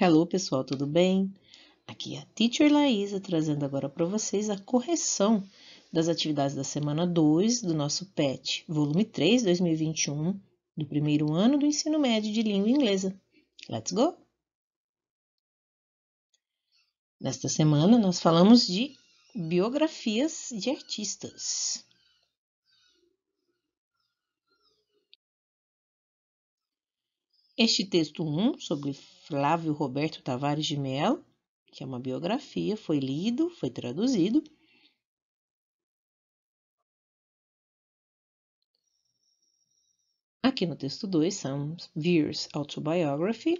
Hello pessoal, tudo bem? Aqui é a Teacher Laísa trazendo agora para vocês a correção das atividades da semana 2 do nosso PET, volume 3, 2021, do primeiro ano do ensino médio de língua inglesa. Let's go! Nesta semana nós falamos de biografias de artistas. Este texto 1, sobre Flávio Roberto Tavares de Mello, que é uma biografia, foi lido, foi traduzido. Aqui no texto 2, são Veers Autobiography,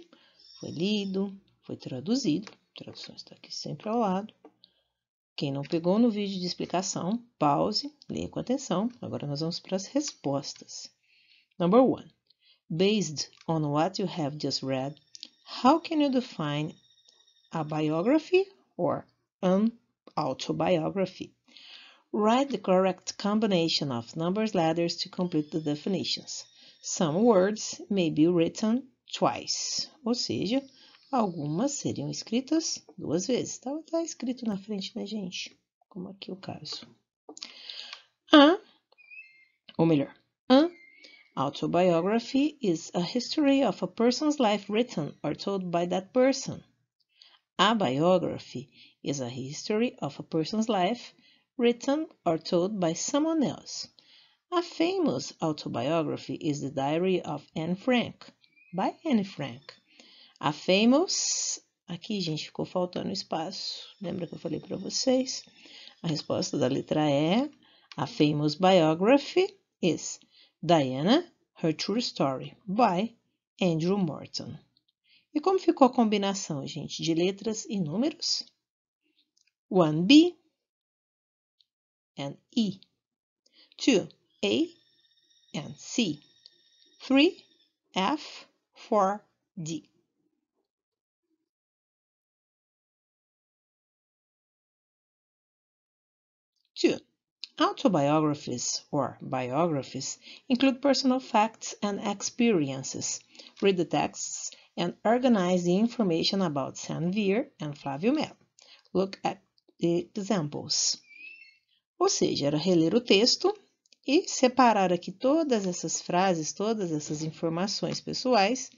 foi lido, foi traduzido, a tradução está aqui sempre ao lado. Quem não pegou no vídeo de explicação, pause, leia com atenção. Agora nós vamos para as respostas. Number one. Based on what you have just read, how can you define a biography or an autobiography? Write the correct combination of numbers letters to complete the definitions. Some words may be written twice, ou seja, algumas seriam escritas duas vezes. Estava tá escrito na frente, né, gente? Como aqui o caso. A, ah, ou melhor, Autobiography is a history of a person's life written or told by that person. A biography is a history of a person's life written or told by someone else. A famous autobiography is The Diary of Anne Frank, by Anne Frank. A famous. Aqui, gente, ficou faltando espaço. Lembra que eu falei para vocês? A resposta da letra E, a famous biography, is Diana, Her True Story, by Andrew Morton. E como ficou a combinação, gente, de letras e números? One B and E. Two A and C. Three F. Four D. Two Autobiographies or biographies include personal facts and experiences. Read the texts and organize the information about Sanvir and Flávio Melo. Look at the examples. Ou seja, era reler o texto e separar aqui todas essas frases, todas essas informações pessoais,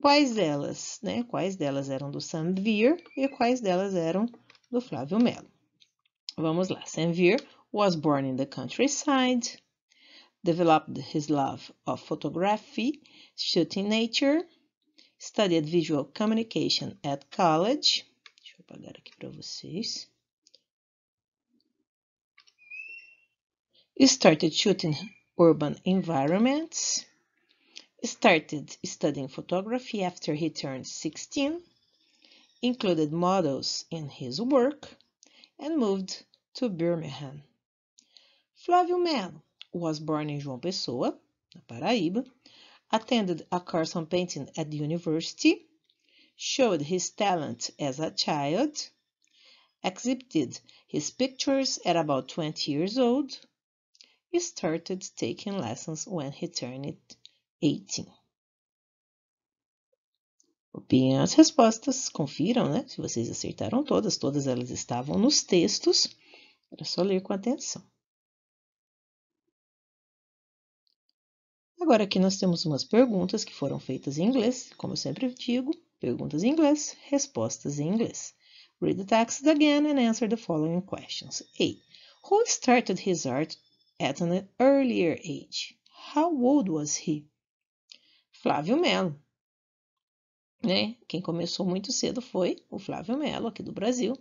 quais delas, né? Quais delas eram do Sanvir e quais delas eram do Flávio Melo. Vamos lá, Sanvir was born in the countryside, developed his love of photography, shooting nature, studied visual communication at college. Deixa eu apagar aqui para vocês. Started shooting urban environments. Started studying photography after he turned 16. Included models in his work and moved to Birmingham Flávio Melo was born in João Pessoa, na Paraíba, attended a course on painting at the university, showed his talent as a child, exhibited his pictures at about 20 years old, he started taking lessons when he turned 18. Copiem as respostas, confiram, né? Se vocês acertaram todas, todas elas estavam nos textos. Era só ler com atenção. Agora aqui nós temos umas perguntas que foram feitas em inglês, como eu sempre digo, perguntas em inglês, respostas em inglês. Read the text again and answer the following questions. A. Who started his art at an earlier age? How old was he? Flávio Melo. Né? Quem começou muito cedo foi o Flávio Melo, aqui do Brasil.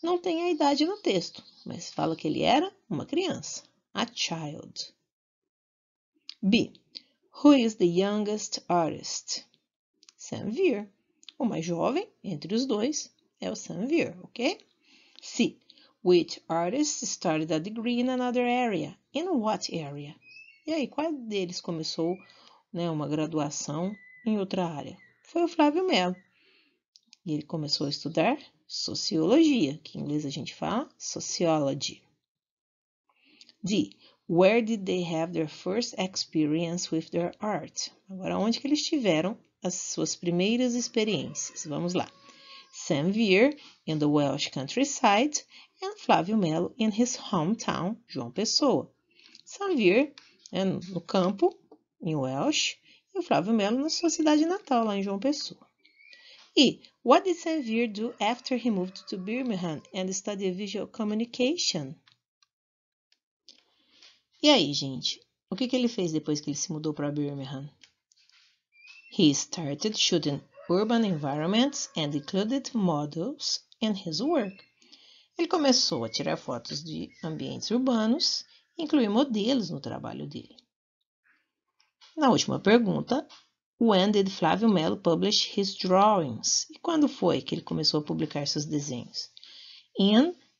Não tem a idade no texto, mas fala que ele era uma criança. A child. B. Who is the youngest artist? Veer. O mais jovem entre os dois é o Veer, ok? C. Which artist started a degree in another area? In what area? E aí, qual deles começou né, uma graduação em outra área? Foi o Flávio Melo. E ele começou a estudar sociologia, que em inglês a gente fala sociology. D. Where did they have their first experience with their art? Agora, onde que eles tiveram as suas primeiras experiências? Vamos lá. Sam Veer in the Welsh countryside and Flávio Melo in his hometown, João Pessoa. Sam Veer é eh, no campo, em Welsh, e o Flávio Melo na sua cidade natal, lá em João Pessoa. E what did Sam Veer do after he moved to Birmingham and studied visual communication? E aí, gente? O que, que ele fez depois que ele se mudou para Birmingham? He started shooting urban environments and included models in his work. Ele começou a tirar fotos de ambientes urbanos e incluir modelos no trabalho dele. Na última pergunta, when did Flávio Mello publish his drawings? E quando foi que ele começou a publicar seus desenhos? In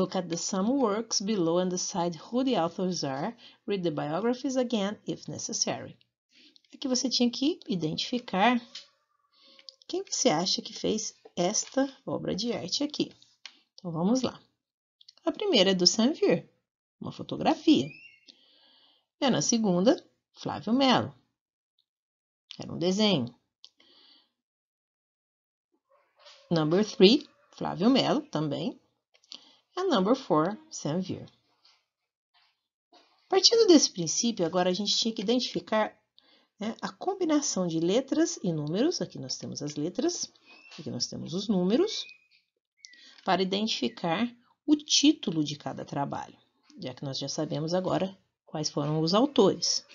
Look at the some works below and decide who the authors are. Read the biographies again if necessary. Aqui você tinha que identificar quem você acha que fez esta obra de arte aqui. Então vamos lá. A primeira é do Sanvir, uma fotografia. E na segunda, Flávio Melo. Era um desenho. Number 3, Flávio Melo também, a number 4, Samvier. Partindo desse princípio, agora a gente tinha que identificar né, a combinação de letras e números. Aqui nós temos as letras, aqui nós temos os números, para identificar o título de cada trabalho, já que nós já sabemos agora quais foram os autores.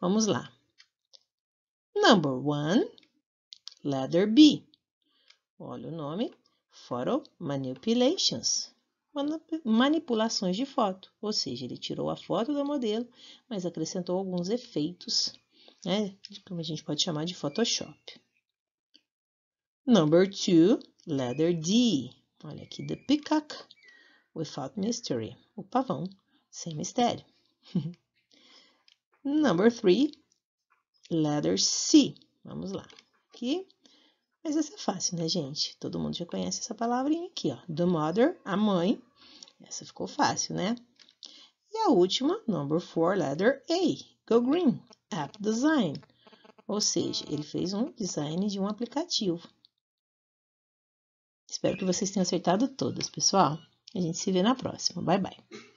Vamos lá. Number one, letter B. Olha o nome, Photo Manipulations manipulações de foto, ou seja, ele tirou a foto da modelo, mas acrescentou alguns efeitos, né, como a gente pode chamar de Photoshop. Number two, letter D. Olha aqui, the peacock without mystery, o pavão sem mistério. Number three, letter C. Vamos lá. Aqui, mas essa é fácil, né, gente? Todo mundo já conhece essa palavrinha aqui, ó. The mother, a mãe. Essa ficou fácil, né? E a última, number four, letter A. Go green, app design. Ou seja, ele fez um design de um aplicativo. Espero que vocês tenham acertado todas, pessoal. A gente se vê na próxima. Bye, bye.